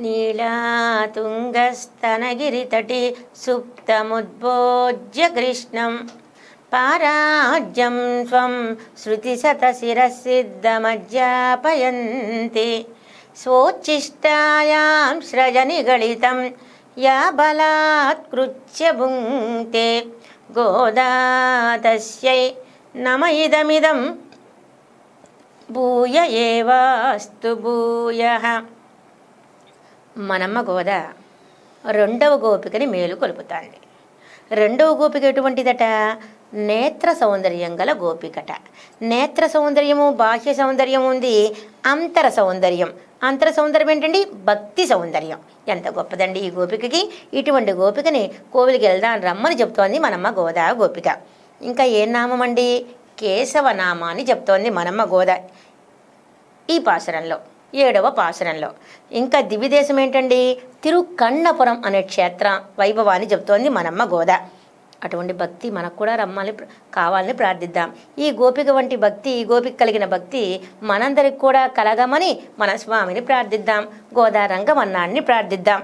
नीला तुङ्गस्तनगिरितटी सुप्तमुद्भोज्य कृष्णं पाराज्यं त्वं श्रुतिशतशिरःसिद्धमज्ञापयन्ति स्वोच्चिष्टायां स्रजनि गलितं या बलात्कृत्य भुङ्क्ते नम इदमिदं भूय भूयः మనమ్మ గోద రెండవ గోపికని మేలు కొలుపుతాంది రెండవ గోపిక ఎటువంటిదట నేత్ర సౌందర్యం గల గోపికట నేత్ర సౌందర్యము బాహ్య సౌందర్యం ఉంది అంతర సౌందర్యం అంతర సౌందర్యం ఏంటండి భక్తి సౌందర్యం ఎంత గొప్పదండి ఈ గోపికకి ఇటువంటి గోపికని కోవిలికి వెళ్దాం రమ్మని చెప్తోంది మనమ్మ గోదా గోపిక ఇంకా ఏ నామం అండి కేశవ అని చెప్తోంది మనమ్మ గోదా ఈ పాసరంలో ఏడవ పాశనంలో ఇంకా దివ్యదేశం ఏంటండి తిరుకన్నపురం అనే క్షేత్ర వైభవాన్ని చెబుతోంది మనమ్మ గోదా అటువంటి భక్తి మనకు కూడా రమ్మాలని కావాలని ప్రార్థిద్దాం ఈ గోపిక వంటి భక్తి ఈ గోపిక కలిగిన భక్తి మనందరికి కూడా కలగమని మన స్వామిని ప్రార్థిద్దాం గోదారంగమన్నాన్ని ప్రార్థిద్దాం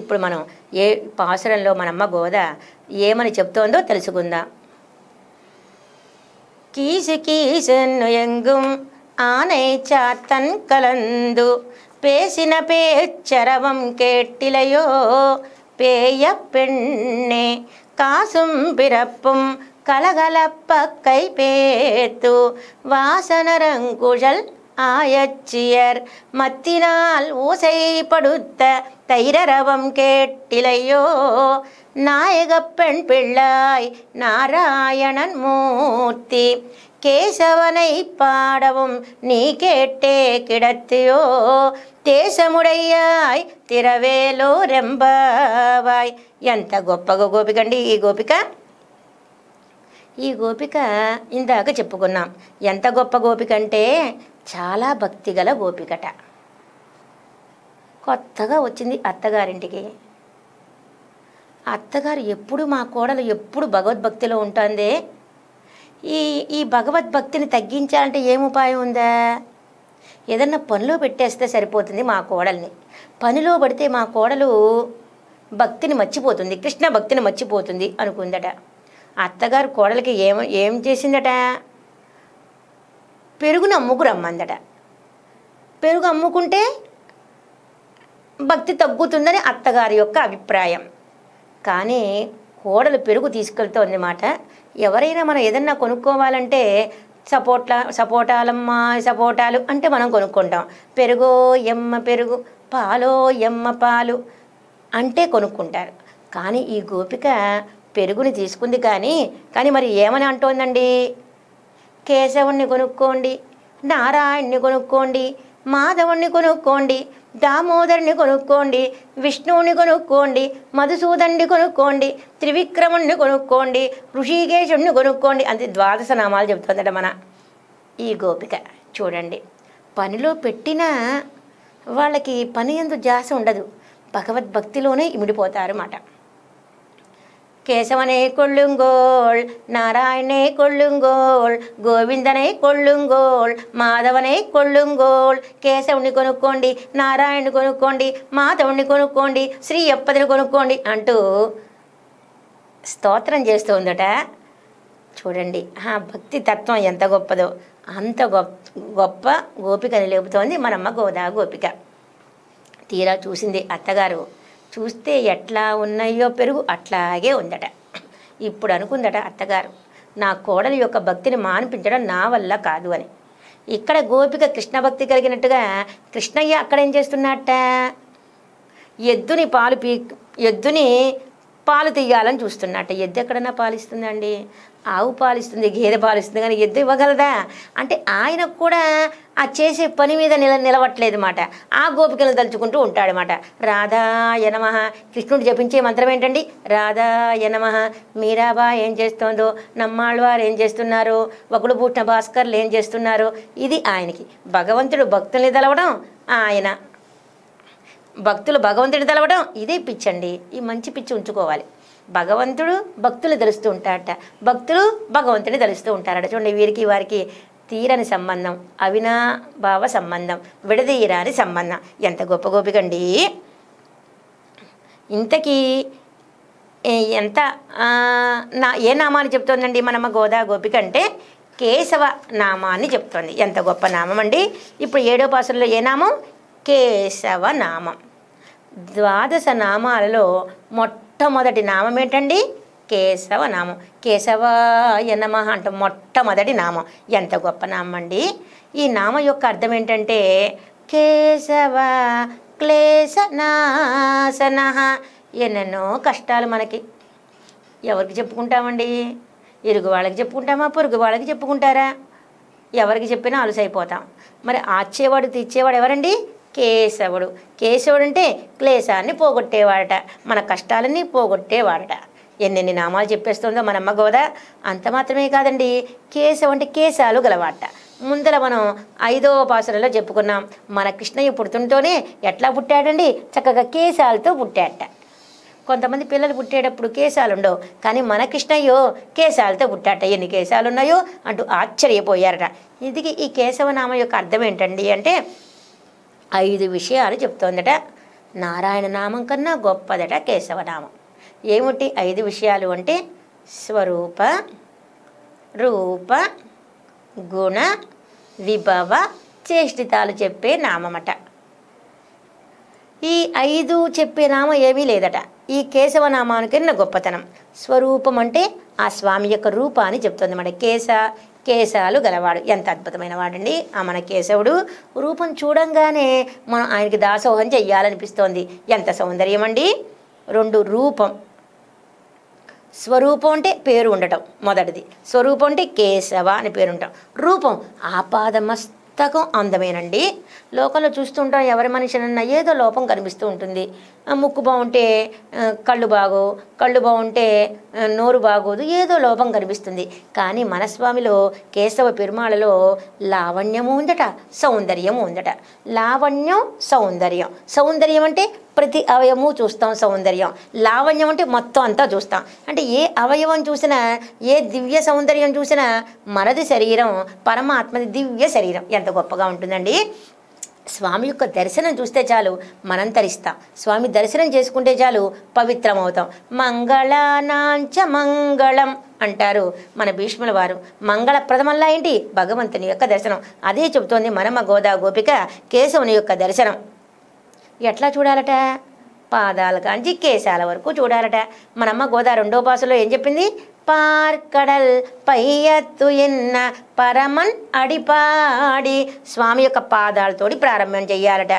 ఇప్పుడు మనం ఏ పాశరంలో మనమ్మ గోద ఏమని చెప్తోందో తెలుసుకుందాం కీసు కీసన్ను ఎంగు ஆனை சாத்தன் கலந்து பேசின பேச்சரவம் கேட்டிலையோ பேய பெண்ணே காசும் பிறப்பும் கலகலப்ப கை பேத்து வாசனரங்குழல் ஆயச்சியர் மத்தினால் ஊசைப்படுத்த தைரரவம் கேட்டிலையோ நாயகப்பெண் பிள்ளாய் நாராயணன் மூர்த்தி కేశవనై పాడవం నీ கேட்டே கிடத்தியோ தேசமுடையாய் తిరవేలో రెంబావాయ్ ఎంత గొప్పగా గోపికండి ఈ గోపిక ఈ గోపిక ఇందాక చెప్పుకున్నాం ఎంత గొప్ప గోపిక అంటే చాలా భక్తిగల గోపికట కొత్తగా వచ్చింది అత్తగారింటికి అత్తగారు ఎప్పుడు మా కోడలు ఎప్పుడు భగవద్భక్తిలో ఉంటుందే ఈ ఈ భగవద్భక్తిని తగ్గించాలంటే ఏం ఉపాయం ఉందా ఏదన్నా పనిలో పెట్టేస్తే సరిపోతుంది మా కోడల్ని పనిలో పడితే మా కోడలు భక్తిని మర్చిపోతుంది కృష్ణ భక్తిని మర్చిపోతుంది అనుకుందట అత్తగారు కోడలికి ఏం ఏం చేసిందట పెరుగును అమ్ముకు రమ్మందట పెరుగు అమ్ముకుంటే భక్తి తగ్గుతుందని అత్తగారి యొక్క అభిప్రాయం కానీ కోడలు పెరుగు అన్నమాట ఎవరైనా మనం ఏదన్నా కొనుక్కోవాలంటే సపోటా సపోటాలమ్మ సపోటాలు అంటే మనం కొనుక్కుంటాం పెరుగో ఎమ్మ పెరుగు పాలో ఎమ్మ పాలు అంటే కొనుక్కుంటారు కానీ ఈ గోపిక పెరుగుని తీసుకుంది కానీ కానీ మరి ఏమని అంటోందండి కేశవుణ్ణి కొనుక్కోండి నారాయణ్ణి కొనుక్కోండి మాధవుణ్ణి కొనుక్కోండి దామోదరుని కొనుక్కోండి విష్ణువుని కొనుక్కోండి మధుసూదన్ని కొనుక్కోండి త్రివిక్రముణ్ణి కొనుక్కోండి ఋషికేశుణ్ణి కొనుక్కోండి అంత ద్వాదశ నామాలు చెబుతుందట మన ఈ గోపిక చూడండి పనిలో పెట్టినా వాళ్ళకి పని ఎందు జాస ఉండదు భగవద్భక్తిలోనే ఇమిడిపోతారు మాట కేశవనే கொள்ளுங்கோள் నారాయణే கொள்ளுங்கோள் గోవిందనే கொள்ளுங்கோள் మాధవనే கொள்ளுங்கோள் కేశవుని కొనుక్కోండి నారాయణుని కొనుక్కోండి మాధవుని కొనుక్కోండి శ్రీ అప్పదని కొనుక్కోండి అంటూ స్తోత్రం ఉందట చూడండి ఆ భక్తి తత్వం ఎంత గొప్పదో అంత గొప్ప గోపికని లేపుతోంది మనమ్మ గోదా గోపిక తీరా చూసింది అత్తగారు చూస్తే ఎట్లా ఉన్నాయో పెరుగు అట్లాగే ఉందట ఇప్పుడు అనుకుందట అత్తగారు నా కోడలి యొక్క భక్తిని మానిపించడం నా వల్ల కాదు అని ఇక్కడ గోపిక కృష్ణ భక్తి కలిగినట్టుగా కృష్ణయ్య అక్కడేం చేస్తున్నట్ట ఎద్దుని పాలు పీ ఎద్దుని పాలు తీయాలని చూస్తున్నట్ట ఎద్దు ఎక్కడన్నా పాలిస్తుందండి ఆవు పాలిస్తుంది గేదె పాలిస్తుంది కానీ ఎద్దు ఇవ్వగలదా అంటే ఆయన కూడా ఆ చేసే పని మీద నిల నిలవట్లేదు మాట ఆ గోపికలు తలుచుకుంటూ ఉంటాడనమాట రాధా యనమ కృష్ణుడు జపించే మంత్రం ఏంటండి రాధా యనమ మీరాబా ఏం చేస్తోందో నమ్మాళ్ళవారు ఏం చేస్తున్నారు ఒకడు పుట్టిన భాస్కర్లు ఏం చేస్తున్నారు ఇది ఆయనకి భగవంతుడు భక్తుల్ని తలవడం ఆయన భక్తులు భగవంతుడిని తెలవడం ఇదే పిచ్చండి ఈ మంచి పిచ్చి ఉంచుకోవాలి భగవంతుడు భక్తులు తెలుస్తూ ఉంటారట భక్తులు భగవంతుడిని తెలుస్తూ ఉంటారట చూడండి వీరికి వారికి తీరని సంబంధం అవినాభావ సంబంధం విడదీయరాని సంబంధం ఎంత గొప్ప గోపికండి ఇంతకీ ఎంత నా ఏ నామాన్ని చెప్తోందండి మనమ్మ గోదా గోపిక అంటే కేశవ నామాన్ని చెప్తోంది ఎంత గొప్ప నామం అండి ఇప్పుడు ఏడో పాసంలో ఏ నామం కేశవ నామం ద్వాదశ నామాలలో మొట్టమొదటి నామం ఏంటండి కేశవ నామం కేశవాయ నమ అంట మొట్టమొదటి నామం ఎంత గొప్ప నామం అండి ఈ నామం యొక్క అర్థం ఏంటంటే కేశవ క్లేశనాశన ఎన్నెన్నో కష్టాలు మనకి ఎవరికి చెప్పుకుంటామండి ఇరుగు వాళ్ళకి చెప్పుకుంటామా పొరుగు వాళ్ళకి చెప్పుకుంటారా ఎవరికి చెప్పినా అలసైపోతాం మరి ఆచ్చేవాడు తీర్చేవాడు ఎవరండి కేశవుడు కేశవుడు అంటే క్లేశాన్ని పోగొట్టేవాడట మన కష్టాలన్నీ పోగొట్టేవాడట ఎన్నెన్ని నామాలు చెప్పేస్తుందో మన అమ్మ గోద అంత మాత్రమే కాదండి కేశవు అంటే కేశాలు గలవాట ముందర మనం ఐదో పాసరలో చెప్పుకున్నాం మన కృష్ణయ్య పుడుతుంటూనే ఎట్లా పుట్టాడండి చక్కగా కేశాలతో పుట్టాడట కొంతమంది పిల్లలు పుట్టేటప్పుడు కేశాలు ఉండవు కానీ మన కృష్ణయ్యో కేశాలతో పుట్టాట ఎన్ని కేశాలు ఉన్నాయో అంటూ ఆశ్చర్యపోయారట ఇది ఈ కేశవనామ యొక్క అర్థం ఏంటండి అంటే ఐదు విషయాలు చెప్తోందట నారాయణ నామం కన్నా గొప్పదట కేశవనామం ఏమిటి ఐదు విషయాలు అంటే స్వరూప రూప గుణ విభవ చేష్టితాలు చెప్పే నామమట ఈ ఐదు చెప్పే నామం ఏమీ లేదట ఈ కేశవనామానికి గొప్పతనం స్వరూపం అంటే ఆ స్వామి యొక్క రూపాన్ని చెప్తుంది మన కేశ కేశాలు గలవాడు ఎంత అద్భుతమైన వాడండి ఆ మన కేశవుడు రూపం చూడంగానే మనం ఆయనకి దాసోహం చెయ్యాలనిపిస్తోంది ఎంత సౌందర్యం అండి రెండు రూపం స్వరూపం అంటే పేరు ఉండటం మొదటిది స్వరూపం అంటే కేశవ అని పేరు ఉండటం రూపం ఆపాదమస్త పుస్తకం అందమేనండి లోకంలో చూస్తుంటాం ఎవరి మనిషినన్నా ఏదో లోపం కనిపిస్తూ ఉంటుంది ముక్కు బాగుంటే కళ్ళు బాగు కళ్ళు బాగుంటే నోరు బాగోదు ఏదో లోపం కనిపిస్తుంది కానీ మనస్వామిలో కేశవ పెరుమాళలో లావణ్యము ఉందట సౌందర్యము ఉందట లావణ్యం సౌందర్యం సౌందర్యం అంటే ప్రతి అవయవము చూస్తాం సౌందర్యం లావణ్యం అంటే మొత్తం అంతా చూస్తాం అంటే ఏ అవయవం చూసినా ఏ దివ్య సౌందర్యం చూసినా మనది శరీరం పరమాత్మది దివ్య శరీరం ఎంత గొప్పగా ఉంటుందండి స్వామి యొక్క దర్శనం చూస్తే చాలు మనం తరిస్తాం స్వామి దర్శనం చేసుకుంటే చాలు పవిత్రమవుతాం మంగళానాంచ మంగళం అంటారు మన భీష్ముల వారు మంగళప్రదమల్లా ఏంటి భగవంతుని యొక్క దర్శనం అదే చెబుతోంది మనమ గోదా గోపిక కేశవుని యొక్క దర్శనం ఎట్లా చూడాలట పాదాల కాంచి కేశాల వరకు చూడాలట మనమ్మ గోదా రెండో పాసులో ఏం చెప్పింది పార్కడల్ పయ్యత్తు ఎన్న పరమన్ అడిపాడి స్వామి యొక్క పాదాలతోటి ప్రారంభం చెయ్యాలట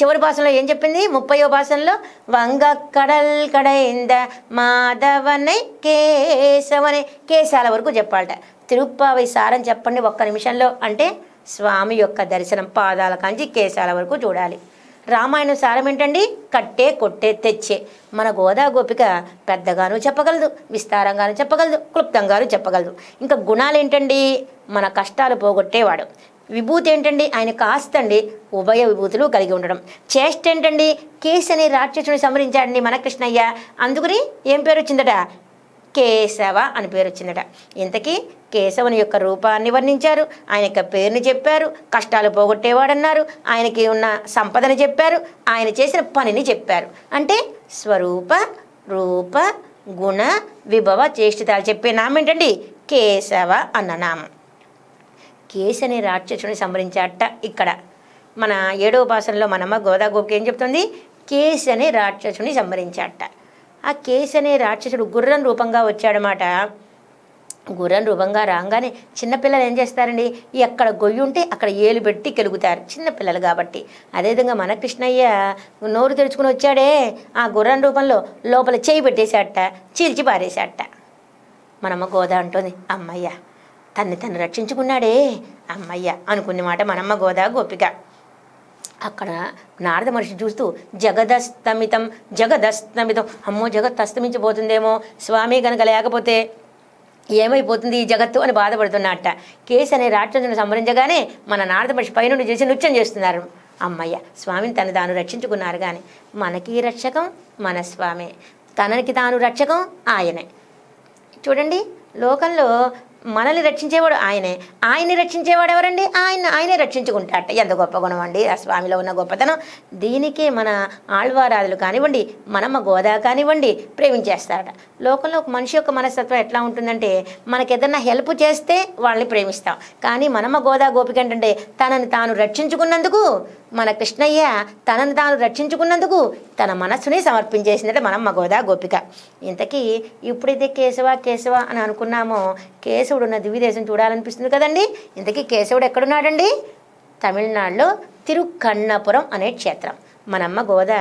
చివరి భాషలో ఏం చెప్పింది ముప్పయో భాషలో వంగ కడల్ కడైంద మాధవనై కేశవనై కేశాల వరకు చెప్పాలట తిరుప్పావి సారం చెప్పండి ఒక్క నిమిషంలో అంటే స్వామి యొక్క దర్శనం పాదాల కాంచి కేశాల వరకు చూడాలి రామాయణం సారం ఏంటండి కట్టే కొట్టే తెచ్చే మన గోదా గోపిక పెద్దగాను చెప్పగలదు విస్తారంగాను చెప్పగలదు క్లుప్తంగాను చెప్పగలదు ఇంకా గుణాలు ఏంటండి మన కష్టాలు పోగొట్టేవాడు విభూతి ఏంటండి ఆయన కాస్తండి ఉభయ విభూతులు కలిగి ఉండడం చేష్ట ఏంటండి కేసు అనే రాక్షసుని సంహరించాడండి మన కృష్ణయ్య అందుకుని ఏం పేరు వచ్చిందట కేశవ అని పేరు వచ్చిందట ఇంతకీ కేశవుని యొక్క రూపాన్ని వర్ణించారు ఆయన యొక్క పేరుని చెప్పారు కష్టాలు పోగొట్టేవాడన్నారు ఆయనకి ఉన్న సంపదని చెప్పారు ఆయన చేసిన పనిని చెప్పారు అంటే స్వరూప రూప గుణ విభవ చేష్టితాలు చెప్పే నామం ఏంటండి కేశవ అన్న నామం కేశని రాక్షసుని సంహరించాట ఇక్కడ మన ఏడవ భాషలో మనమ్మ గోదా ఏం చెప్తుంది కేశ రాక్షసుని సంహరించాట ఆ కేసు అనే రాక్షసుడు గుర్రం రూపంగా వచ్చాడనమాట గుర్రం రూపంగా రాగానే చిన్నపిల్లలు ఏం చేస్తారండి ఎక్కడ గొయ్యి ఉంటే అక్కడ ఏలు పెట్టి కెలుగుతారు చిన్నపిల్లలు కాబట్టి అదేవిధంగా మన కృష్ణయ్య నోరు తెరుచుకుని వచ్చాడే ఆ గుర్రం రూపంలో లోపల చేయి పెట్టేశాట చీల్చి పారేశాట మనమ్మ గోదా అంటుంది అమ్మయ్య తన్ని తను రక్షించుకున్నాడే అమ్మయ్య అనుకున్నమాట మనమ్మ గోదా గోపిక అక్కడ నారద మహర్షి చూస్తూ జగదస్తమితం జగదస్తమితం అమ్మో జగత్ అస్తమించిపోతుందేమో స్వామి కనుక లేకపోతే ఏమైపోతుంది ఈ జగత్తు అని బాధపడుతున్నట్ట కేసు అనే రాక్షసును సంవరించగానే మన నారద మహర్షి పైనుండి చేసి నృత్యం చేస్తున్నారు అమ్మయ్య స్వామిని తను తాను రక్షించుకున్నారు కానీ మనకి రక్షకం మన స్వామి తనకి తాను రక్షకం ఆయనే చూడండి లోకంలో మనల్ని రక్షించేవాడు ఆయనే ఆయన్ని రక్షించేవాడు ఎవరండి ఆయన ఆయనే రక్షించుకుంటాడట ఎంత గొప్ప గుణం అండి ఆ స్వామిలో ఉన్న గొప్పతనం దీనికి మన ఆళ్వారాదులు కానివ్వండి మనమ్మ గోదా కానివ్వండి ప్రేమించేస్తారట లోకంలో ఒక మనిషి యొక్క మనస్తత్వం ఎట్లా ఉంటుందంటే మనకేదన్నా హెల్ప్ చేస్తే వాళ్ళని ప్రేమిస్తాం కానీ మనమ్మ గోదా గోపిక ఏంటంటే తనని తాను రక్షించుకున్నందుకు మన కృష్ణయ్య తనను తాను రక్షించుకున్నందుకు తన మనస్సుని సమర్పించేసిందట మనమ్మ గోదా గోపిక ఇంతకీ ఇప్పుడైతే కేశవ కేశవ అని అనుకున్నామో కేశ కేశవుడు ఉన్న దేశం చూడాలనిపిస్తుంది కదండి ఇంతకీ కేశవుడు ఎక్కడున్నాడండి తమిళనాడులో తిరుకన్నపురం అనే క్షేత్రం మనమ్మ గోద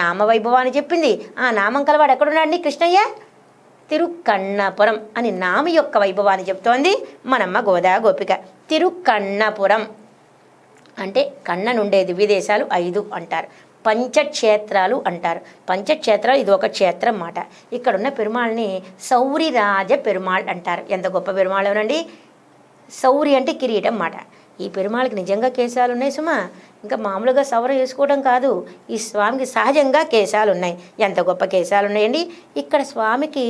నామవైభవాన్ని చెప్పింది ఆ నామం కలవాడు ఎక్కడున్నాడండి కృష్ణయ్య తిరుకన్నపురం అని నామ యొక్క వైభవాన్ని చెప్తోంది మనమ్మ గోదా గోపిక తిరుకన్నపురం అంటే కన్న నుండే దేశాలు ఐదు అంటారు పంచక్షేత్రాలు అంటారు పంచక్షేత్రాలు ఇది ఒక క్షేత్రం మాట ఇక్కడున్న పెరుమాళ్ళని సౌరిరాజ పెరుమాళ్ అంటారు ఎంత గొప్ప పెరుమాళ్ళు ఏమనండి సౌరి అంటే కిరీటం మాట ఈ పెరుమాళ్ళకి నిజంగా కేశాలు ఉన్నాయి సుమా ఇంకా మామూలుగా సౌర వేసుకోవడం కాదు ఈ స్వామికి సహజంగా కేశాలు ఉన్నాయి ఎంత గొప్ప కేశాలు ఉన్నాయండి ఇక్కడ స్వామికి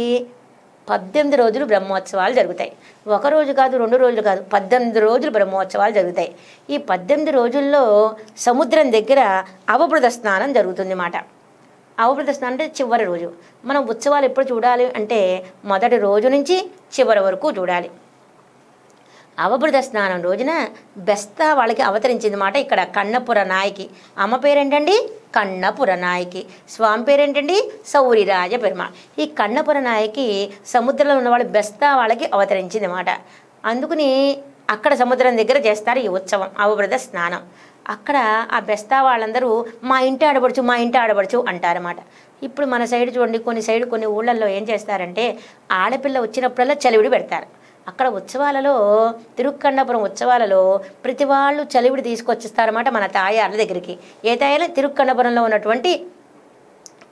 పద్దెనిమిది రోజులు బ్రహ్మోత్సవాలు జరుగుతాయి ఒక రోజు కాదు రెండు రోజులు కాదు పద్దెనిమిది రోజులు బ్రహ్మోత్సవాలు జరుగుతాయి ఈ పద్దెనిమిది రోజుల్లో సముద్రం దగ్గర అవబృత స్నానం జరుగుతుంది అన్నమాట అవబృత స్నానం అంటే చివరి రోజు మనం ఉత్సవాలు ఎప్పుడు చూడాలి అంటే మొదటి రోజు నుంచి చివరి వరకు చూడాలి అవబృత స్నానం రోజున బెస్తా వాళ్ళకి అవతరించింది మాట ఇక్కడ కన్నపుర నాయకి అమ్మ పేరేంటండి కన్నపుర నాయకి స్వామి పేరేంటండి సౌరిరాజ పెరుమ ఈ కన్నపుర నాయకి సముద్రంలో ఉన్న వాళ్ళు బెస్తా వాళ్ళకి అవతరించింది అన్నమాట అందుకుని అక్కడ సముద్రం దగ్గర చేస్తారు ఈ ఉత్సవం అవబ్రద స్నానం అక్కడ ఆ బెస్తా వాళ్ళందరూ మా ఇంటి ఆడబడుచు మా ఇంటి ఆడబడుచు అంటారన్నమాట ఇప్పుడు మన సైడ్ చూడండి కొన్ని సైడ్ కొన్ని ఊళ్ళల్లో ఏం చేస్తారంటే ఆడపిల్ల వచ్చినప్పుడల్లా చలివిడి పెడతారు అక్కడ ఉత్సవాలలో తిరుక్కన్నపురం ఉత్సవాలలో ప్రతి వాళ్ళు చలివిడి తీసుకొచ్చిస్తారన్నమాట మన తాయార్ల దగ్గరికి ఏ తాయాలు తిరుక్కన్నపురంలో ఉన్నటువంటి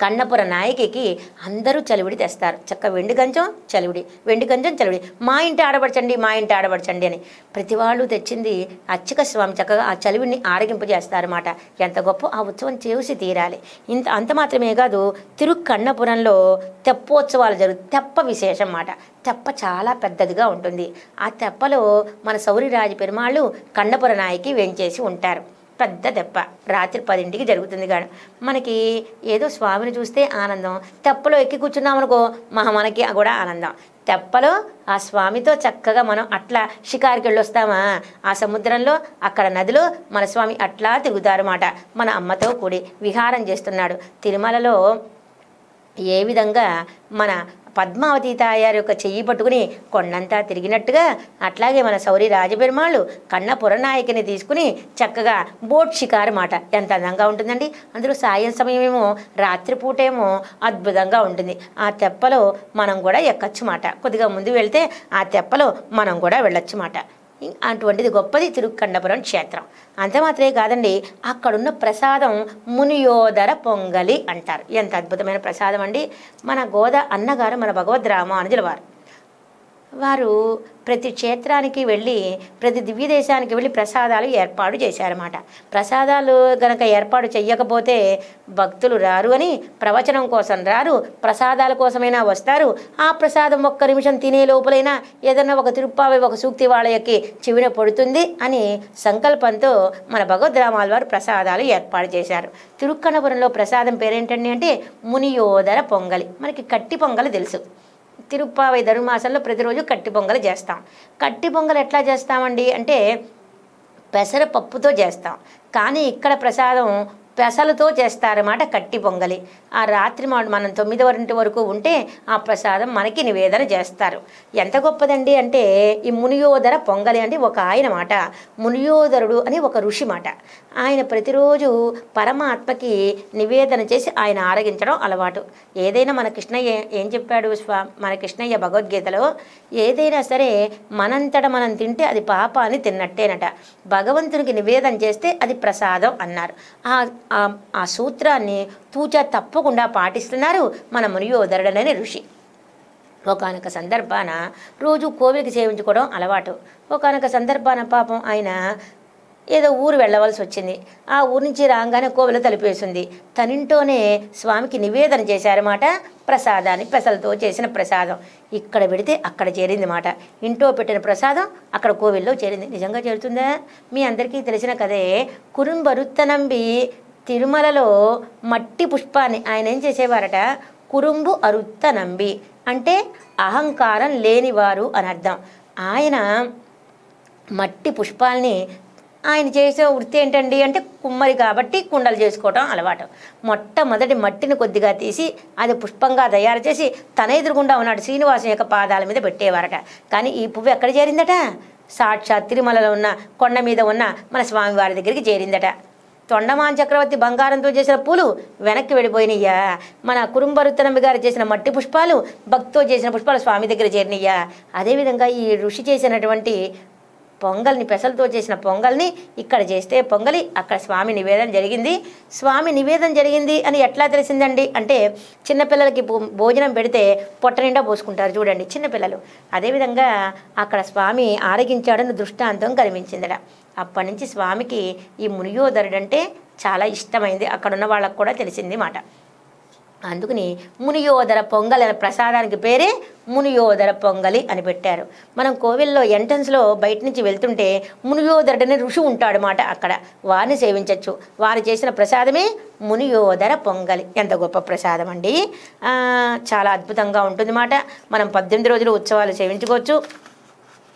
కన్నపుర నాయకికి అందరూ చలివిడి తెస్తారు చక్క వెండి గంజం చలివిడి వెండి గంజం చలివిడి మా ఇంటి ఆడబడచండి మా ఇంటి ఆడబడచండి అని ప్రతి వాళ్ళు తెచ్చింది అచ్చక స్వామి చక్కగా ఆ చలివిడిని అన్నమాట ఎంత గొప్ప ఆ ఉత్సవం చేసి తీరాలి ఇంత అంత మాత్రమే కాదు తిరు కన్నపురంలో తెప్పోత్సవాలు జరుగు తెప్ప విశేషం అన్నమాట తెప్ప చాలా పెద్దదిగా ఉంటుంది ఆ తెప్పలో మన సౌరిరాజు పెరుమాళ్ళు కన్నపుర నాయకి వేంచేసి ఉంటారు పెద్ద దెబ్బ రాత్రి పదింటికి జరుగుతుంది కాదు మనకి ఏదో స్వామిని చూస్తే ఆనందం తెప్పలో ఎక్కి కూర్చున్నామనుకో మహా మనకి కూడా ఆనందం తెప్పలో ఆ స్వామితో చక్కగా మనం అట్లా షికారికి వెళ్ళొస్తామా ఆ సముద్రంలో అక్కడ నదిలో మన స్వామి అట్లా తిరుగుతారన్నమాట మన అమ్మతో కూడి విహారం చేస్తున్నాడు తిరుమలలో ఏ విధంగా మన పద్మావతి తాయారు యొక్క చెయ్యి పట్టుకుని కొండంతా తిరిగినట్టుగా అట్లాగే మన సౌరి రాజపెరుమాళ్ళు కన్న పురనాయకిని తీసుకుని చక్కగా బోట్ షికారు మాట ఎంత అందంగా ఉంటుందండి అందులో సాయం సమయమేమో రాత్రిపూటేమో అద్భుతంగా ఉంటుంది ఆ తెప్పలో మనం కూడా ఎక్కచ్చు మాట కొద్దిగా ముందు వెళ్తే ఆ తెప్పలో మనం కూడా వెళ్ళొచ్చు మాట అటువంటిది గొప్పది తిరుక్కండపురం క్షేత్రం అంతే మాత్రమే కాదండి అక్కడున్న ప్రసాదం మునియోదర పొంగలి అంటారు ఎంత అద్భుతమైన ప్రసాదం అండి మన గోద అన్నగారు మన భగవద్ రామానుజుల వారు వారు ప్రతి క్షేత్రానికి వెళ్ళి ప్రతి దివ్య దేశానికి వెళ్ళి ప్రసాదాలు ఏర్పాటు చేశారన్నమాట ప్రసాదాలు గనక ఏర్పాటు చెయ్యకపోతే భక్తులు రారు అని ప్రవచనం కోసం రారు ప్రసాదాల కోసమైనా వస్తారు ఆ ప్రసాదం ఒక్క నిమిషం తినే లోపలైనా ఏదన్నా ఒక తిరుప్పావి ఒక సూక్తి వాళ్ళకి చివిన పడుతుంది అని సంకల్పంతో మన భగవద్రామాల వారు ప్రసాదాలు ఏర్పాటు చేశారు తిరుక్కనపురంలో ప్రసాదం పేరేంటండి అంటే మునియోదర పొంగలి మనకి కట్టి పొంగలి తెలుసు తిరుప్పావై ధర్మాసంలో ప్రతిరోజు కట్టి పొంగలు చేస్తాం కట్టి పొంగలు ఎట్లా చేస్తామండి అంటే పెసరపప్పుతో చేస్తాం కానీ ఇక్కడ ప్రసాదం పెసలతో చేస్తారన్నమాట కట్టి పొంగలి ఆ రాత్రి మనం తొమ్మిదివరింటి వరకు ఉంటే ఆ ప్రసాదం మనకి నివేదన చేస్తారు ఎంత గొప్పదండి అంటే ఈ మునియోదర పొంగలి అంటే ఒక ఆయన మాట మునియోదరుడు అని ఒక ఋషి మాట ఆయన ప్రతిరోజు పరమాత్మకి నివేదన చేసి ఆయన ఆరగించడం అలవాటు ఏదైనా మన కృష్ణయ్య ఏం చెప్పాడు స్వా మన కృష్ణయ్య భగవద్గీతలో ఏదైనా సరే మనంతట మనం తింటే అది పాపాన్ని తిన్నట్టేనట భగవంతునికి నివేదన చేస్తే అది ప్రసాదం అన్నారు ఆ ఆ సూత్రాన్ని తూచా తప్పకుండా పాటిస్తున్నారు మన మునియోదరుడనని ఋషి ఒకనొక సందర్భాన రోజు కోవిలికి సేవించుకోవడం అలవాటు ఒకనొక సందర్భాన పాపం ఆయన ఏదో ఊరు వెళ్ళవలసి వచ్చింది ఆ ఊరి నుంచి రాగానే కోవెల తలిపేసింది తనింటోనే స్వామికి నివేదన చేశారన్నమాట ప్రసాదాన్ని పెసలతో చేసిన ప్రసాదం ఇక్కడ పెడితే అక్కడ చేరింది మాట ఇంట్లో పెట్టిన ప్రసాదం అక్కడ కోవిల్లో చేరింది నిజంగా చేరుతుందా మీ అందరికీ తెలిసిన కదే కురుంబరుత్తనంబి తిరుమలలో మట్టి పుష్పాన్ని ఆయన ఏం చేసేవారట కురుంబు అరుత్త నంబి అంటే అహంకారం లేనివారు అని అర్థం ఆయన మట్టి పుష్పాల్ని ఆయన చేసే వృత్తి ఏంటండి అంటే కుమ్మరి కాబట్టి కుండలు చేసుకోవటం అలవాటు మొట్టమొదటి మట్టిని కొద్దిగా తీసి అది పుష్పంగా తయారు చేసి తన ఎదురుగుండా ఉన్నాడు శ్రీనివాసం యొక్క పాదాల మీద పెట్టేవారట కానీ ఈ పువ్వు ఎక్కడ చేరిందట సాక్షాత్ తిరుమలలో ఉన్న కొండ మీద ఉన్న మన స్వామివారి దగ్గరికి చేరిందట తొండమాన్ చక్రవర్తి బంగారంతో చేసిన పూలు వెనక్కి వెళ్ళిపోయినయ్యా మన కురుంబరుత్తనమ్మ గారు చేసిన మట్టి పుష్పాలు భక్తితో చేసిన పుష్పాలు స్వామి దగ్గర చేరినయ్యా అదేవిధంగా ఈ ఋషి చేసినటువంటి పొంగల్ని పెసలతో చేసిన పొంగల్ని ఇక్కడ చేస్తే పొంగలి అక్కడ స్వామి నివేదన జరిగింది స్వామి నివేదన జరిగింది అని ఎట్లా తెలిసిందండి అంటే చిన్నపిల్లలకి భోజనం పెడితే పొట్ట నిండా పోసుకుంటారు చూడండి చిన్నపిల్లలు అదేవిధంగా అక్కడ స్వామి ఆరగించాడని దృష్టాంతం కనిపించిందట అప్పటి నుంచి స్వామికి ఈ మునియోధరుడు అంటే చాలా ఇష్టమైంది అక్కడున్న వాళ్ళకు కూడా తెలిసింది మాట అందుకని మునియోదర పొంగలి అనే ప్రసాదానికి పేరే మునియోదర పొంగలి అని పెట్టారు మనం కోవిల్లో ఎంట్రన్స్లో బయట నుంచి వెళ్తుంటే మునియోదరుడనే ఋషి ఉంటాడు మాట అక్కడ వారిని సేవించవచ్చు వారు చేసిన ప్రసాదమే మునియోదర పొంగలి ఎంత గొప్ప ప్రసాదం అండి చాలా అద్భుతంగా ఉంటుంది మాట మనం పద్దెనిమిది రోజులు ఉత్సవాలు సేవించుకోవచ్చు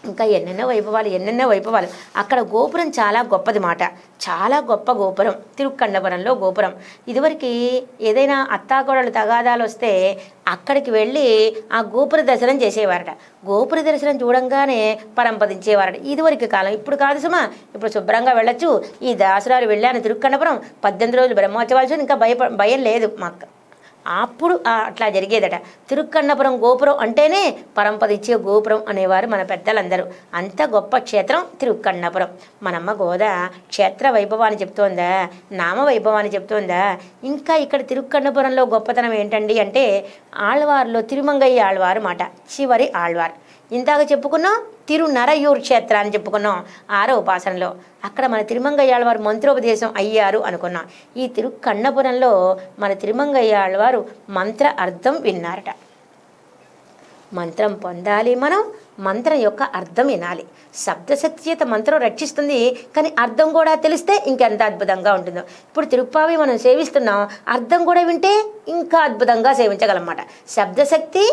ఇంకా ఎన్నెన్నో వైభవాలు ఎన్నెన్నో వైభవాలు అక్కడ గోపురం చాలా గొప్పది మాట చాలా గొప్ప గోపురం తిరుక్కండపురంలో గోపురం ఇదివరకు ఏదైనా అత్తాగోడలు తగాదాలు వస్తే అక్కడికి వెళ్ళి ఆ గోపుర దర్శనం చేసేవారట గోపుర దర్శనం చూడంగానే పరంపదించేవారట ఇదివరకు కాలం ఇప్పుడు కాదు సుమా ఇప్పుడు శుభ్రంగా వెళ్ళొచ్చు ఈ దాసురాలు వెళ్ళాను తిరుక్కన్నపురం పద్దెనిమిది రోజులు బ్రహ్మోత్సవాలు ఇంకా భయ భయం లేదు మాకు అప్పుడు అట్లా జరిగేదట తిరుక్కన్నపురం గోపురం అంటేనే ఇచ్చే గోపురం అనేవారు మన పెద్దలందరూ అంత గొప్ప క్షేత్రం తిరుక్కన్నపురం మనమ్మ గోద క్షేత్ర వైభవాన్ని చెప్తోందా నామ వైభవాన్ని చెప్తోందా ఇంకా ఇక్కడ తిరుక్కన్నపురంలో గొప్పతనం ఏంటండి అంటే ఆళ్వార్లో తిరుమంగయ్య ఆళ్వారు మాట చివరి ఆళ్వారు ఇంతగా చెప్పుకున్నాం తిరునరయూర్ క్షేత్ర అని చెప్పుకున్నాం ఆరో ఉపాసనలో అక్కడ మన తిరుమంగయ్యాళ్ళవారు మంత్రోపదేశం అయ్యారు అనుకున్నాం ఈ తిరు కన్నపురంలో మన తిరుమంగయ్యాళ్ళవారు మంత్ర అర్థం విన్నారట మంత్రం పొందాలి మనం మంత్రం యొక్క అర్థం వినాలి శబ్దశక్తిచేత మంత్రం రక్షిస్తుంది కానీ అర్థం కూడా తెలిస్తే ఇంకెంత అద్భుతంగా ఉంటుందో ఇప్పుడు తిరుప్పావి మనం సేవిస్తున్నాం అర్థం కూడా వింటే ఇంకా అద్భుతంగా సేవించగలమాట శబ్దశక్తి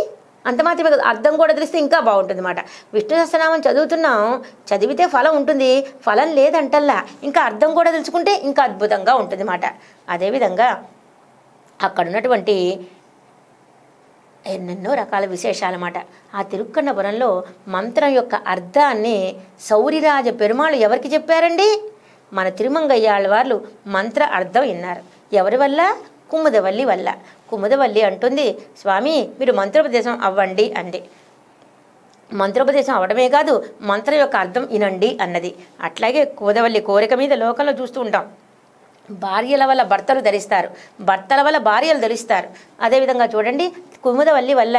అంత మాత్రమే కదా అర్థం కూడా తెలిస్తే ఇంకా బాగుంటుంది అనమాట విష్ణు సహస్రనామం చదువుతున్నాం చదివితే ఫలం ఉంటుంది ఫలం లేదంటల్లా ఇంకా అర్థం కూడా తెలుసుకుంటే ఇంకా అద్భుతంగా ఉంటుంది అనమాట అదేవిధంగా అక్కడ ఉన్నటువంటి ఎన్నెన్నో రకాల అనమాట ఆ తిరుక్కన్నపురంలో మంత్రం యొక్క అర్థాన్ని సౌరిరాజ పెరుమాళ్ళు ఎవరికి చెప్పారండి మన తిరుమంగయ్యాళ్ళ వాళ్ళు మంత్ర అర్థం విన్నారు ఎవరి వల్ల కుముదవల్లి వల్ల కుముదవల్లి అంటుంది స్వామి మీరు మంత్రోపదేశం అవ్వండి అండి మంత్రోపదేశం అవడమే కాదు మంత్రం యొక్క అర్థం వినండి అన్నది అట్లాగే కుముదవల్లి కోరిక మీద లోకంలో చూస్తూ ఉంటాం భార్యల వల్ల భర్తలు ధరిస్తారు భర్తల వల్ల భార్యలు ధరిస్తారు అదేవిధంగా చూడండి కుముదవల్లి వల్ల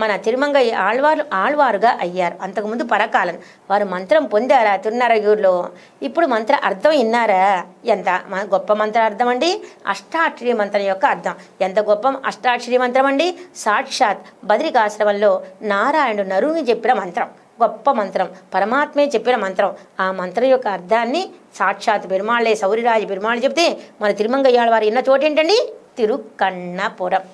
మన తిరుమంగయ్య ఆళ్వారు ఆళ్వారుగా అయ్యారు అంతకుముందు పరకాలం వారు మంత్రం పొందారా తిరునరగూరులో ఇప్పుడు మంత్ర అర్థం విన్నారా ఎంత గొప్ప మంత్ర అర్థం అండి అష్టాక్షరి మంత్రం యొక్క అర్థం ఎంత గొప్ప అష్టాక్షరి మంత్రం అండి సాక్షాత్ బద్రికాశ్రమంలో నారాయణుడు నరుని చెప్పిన మంత్రం గొప్ప మంత్రం పరమాత్మే చెప్పిన మంత్రం ఆ మంత్రం యొక్క అర్థాన్ని సాక్షాత్ పెరుమాళ్ళే సౌరిరాజు పెరుమాళ్ళు చెప్తే మన తిరుమంగయ్యాళ్ళ వారు ఇన్న చోటేంటండి తిరుకన్నపురం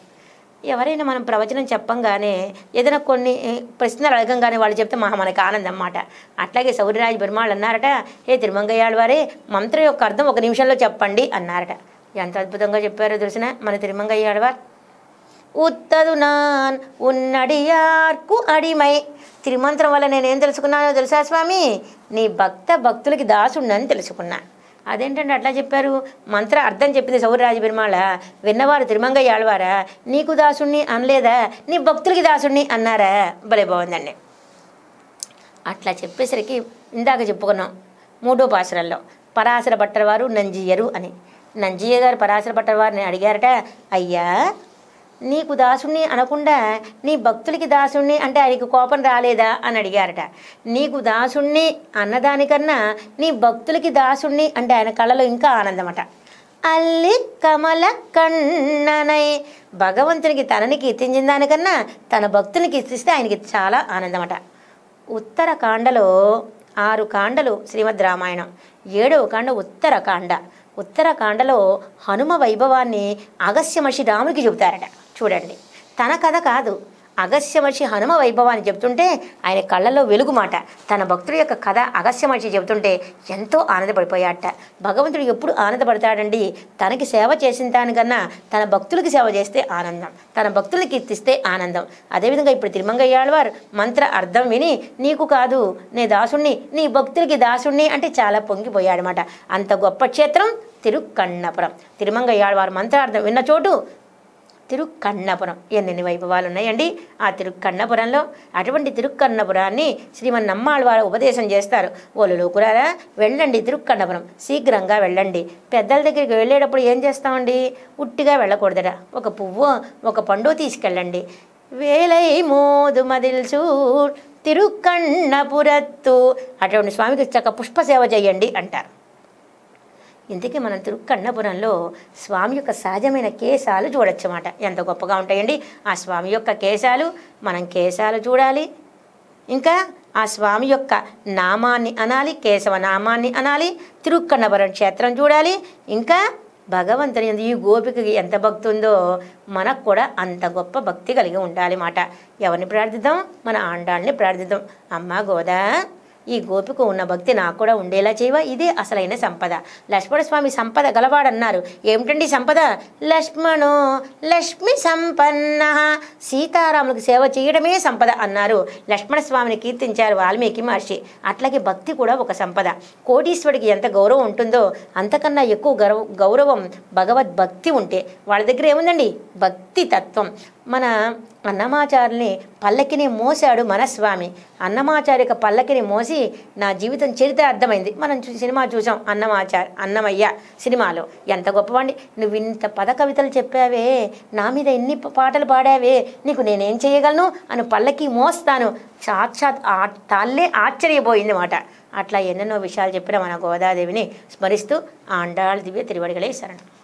ఎవరైనా మనం ప్రవచనం చెప్పంగానే ఏదైనా కొన్ని ప్రశ్నలు అడగంగానే వాళ్ళు చెప్తే మహా మనకి ఆనందం అన్నమాట అట్లాగే సౌర్యరాజు పెరుమాళ్ళు అన్నారట హే తిరుమంగయ్యాళ్ళ వారే మంత్రం యొక్క అర్థం ఒక నిమిషంలో చెప్పండి అన్నారట ఎంత అద్భుతంగా చెప్పారో తెలిసిన మన తిరుమంగయ్యాడు వారు ఉత్తదు నాన్ ఉన్నడియార్కు అడిమై త్రిమంత్రం వల్ల నేనేం తెలుసుకున్నానో తెలుసా స్వామి నీ భక్త భక్తులకి దాసుండని తెలుసుకున్నాను అదేంటంటే అట్లా చెప్పారు మంత్ర అర్థం చెప్పింది సౌరరాజ పెరుమాళ విన్నవారు తిరుమంగయ్య ఆళ్వారా నీకు దాసుణ్ణి అనలేదా నీ భక్తులకి దాసుణ్ణి అన్నారా భలే బాగుందండి అట్లా చెప్పేసరికి ఇందాక చెప్పుకున్నాం మూడో పాసరంలో పరాశర భట్టవారు నంజీయరు అని నంజీయ గారు పరాశర భట్టవారిని అడిగారట అయ్యా నీకు దాసుణ్ణి అనకుండా నీ భక్తులకి దాసుణ్ణి అంటే ఆయనకు కోపం రాలేదా అని అడిగారట నీకు దాసుణ్ణి అన్నదానికన్నా నీ భక్తులకి దాసుణ్ణి అంటే ఆయన కళలో ఇంకా ఆనందమట అల్లి కమల కన్ననై భగవంతునికి తనని కీర్తించిన దానికన్నా తన భక్తుని కీర్తిస్తే ఆయనకి చాలా ఆనందమట ఉత్తరకాండలో ఆరు కాండలు శ్రీమద్ రామాయణం ఏడవ కాండ ఉత్తరకాండ ఉత్తరకాండలో హనుమ వైభవాన్ని అగస్యమషి రాముడికి చెబుతారట చూడండి తన కథ కాదు అగస్యమర్షి హనుమ వైభవాన్ని చెబుతుంటే ఆయన కళ్ళల్లో వెలుగుమాట తన భక్తుడి యొక్క కథ అగస్యమర్షి చెబుతుంటే ఎంతో ఆనందపడిపోయాట భగవంతుడు ఎప్పుడు ఆనందపడతాడండి తనకి సేవ చేసిన దానికన్నా తన భక్తులకి సేవ చేస్తే ఆనందం తన భక్తులకి కీర్తిస్తే ఆనందం అదేవిధంగా ఇప్పుడు తిరుమంగయ్యాళ్ళ వారు మంత్ర అర్థం విని నీకు కాదు నీ దాసుణ్ణి నీ భక్తులకి దాసుణ్ణి అంటే చాలా పొంగిపోయాడమాట అంత గొప్ప క్షేత్రం తిరుకన్నపురం తిరుమంగయ్యాళ్ళ వారు మంత్రార్థం విన్న చోటు తిరుక్కన్నపురం ఎన్నెన్ని వైభవాలు ఉన్నాయండి ఆ తిరుక్కన్నపురంలో అటువంటి తిరుక్కన్నపురాన్ని శ్రీమన్నమ్మాళ్ళ ఉపదేశం చేస్తారు వాళ్ళు కురారా వెళ్ళండి తిరుక్కన్నపురం శీఘ్రంగా వెళ్ళండి పెద్దల దగ్గరికి వెళ్ళేటప్పుడు ఏం చేస్తామండి ఉట్టిగా వెళ్ళకూడదట ఒక పువ్వు ఒక పండు తీసుకెళ్ళండి వేలై మోదు చూ తిరుక్కన్నపురత్తు అటువంటి స్వామికి చక్క పుష్ప సేవ చేయండి అంటారు ఇందుకే మనం తిరుక్కన్నపురంలో స్వామి యొక్క సహజమైన కేశాలు చూడొచ్చమాట ఎంత గొప్పగా ఉంటాయండి ఆ స్వామి యొక్క కేశాలు మనం కేశాలు చూడాలి ఇంకా ఆ స్వామి యొక్క నామాన్ని అనాలి కేశవ నామాన్ని అనాలి తిరుక్కన్నపురం క్షేత్రం చూడాలి ఇంకా భగవంతుని ఈ గోపికి ఎంత భక్తి ఉందో మనకు కూడా అంత గొప్ప భక్తి కలిగి ఉండాలి మాట ఎవరిని ప్రార్థిద్దాం మన ఆండాన్ని ప్రార్థిద్దాం అమ్మ గోదా ఈ గోపికు ఉన్న భక్తి నాకు కూడా ఉండేలా చేయవా ఇదే అసలైన సంపద లక్ష్మణ స్వామి సంపద గలవాడన్నారు ఏమిటండి సంపద లక్ష్మణో లక్ష్మి సంపన్న సీతారాములకు సేవ చేయడమే సంపద అన్నారు లక్ష్మణ స్వామిని కీర్తించారు వాల్మీకి మహర్షి అట్లాగే భక్తి కూడా ఒక సంపద కోటీశ్వరుడికి ఎంత గౌరవం ఉంటుందో అంతకన్నా ఎక్కువ గౌరవం భగవద్భక్తి ఉంటే వాళ్ళ దగ్గర ఏముందండి భక్తి తత్వం మన అన్నమాచారిని పల్లకిని మోసాడు మనస్వామి అన్నమాచారిక పల్లకిని మోసి నా జీవితం చరిత్ర అర్థమైంది మనం సినిమా చూసాం అన్నమాచారి అన్నమయ్య సినిమాలో ఎంత గొప్పవాడిని నువ్వు ఇంత పద కవితలు చెప్పావే నా మీద ఎన్ని పాటలు పాడావే నీకు నేనేం చేయగలను అని పల్లకి మోస్తాను సాక్షాత్ ఆ తాళ్ళే ఆశ్చర్యపోయింది మాట అట్లా ఎన్నెన్నో విషయాలు చెప్పిన మన గోదాదేవిని స్మరిస్తూ ఆండాళ్ దివ్య తిరువడిగలే శరణం